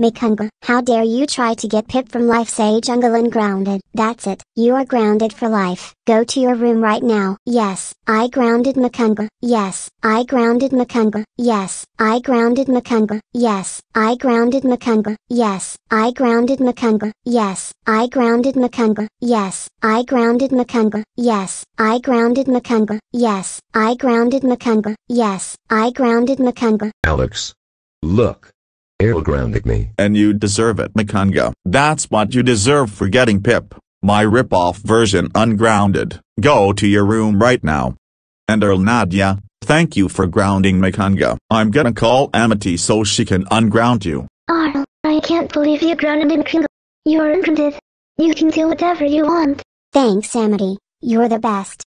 Mikunga, how dare you try to get Pip from Life's Life Jungle, and grounded. That's it. You are grounded for life. Go to your room right now. Yes, I grounded Mikunga. Yes, I grounded Mikunga. Yes, I grounded Mikunga. Yes, I grounded Mikunga. Yes, I grounded Mikunga. Yes, I grounded Mikunga. Yes, I grounded Mikunga. Yes, I grounded Mikunga. Yes, I grounded Mikunga. Yes, I grounded Mikunga. Alex. Look me. And you deserve it Makanga. That's what you deserve for getting Pip, my rip-off version ungrounded. Go to your room right now. And Earl Nadia, thank you for grounding Makanga. I'm gonna call Amity so she can unground you. Arl, I can't believe you grounded Makanga. You're grounded. You can do whatever you want. Thanks Amity, you're the best.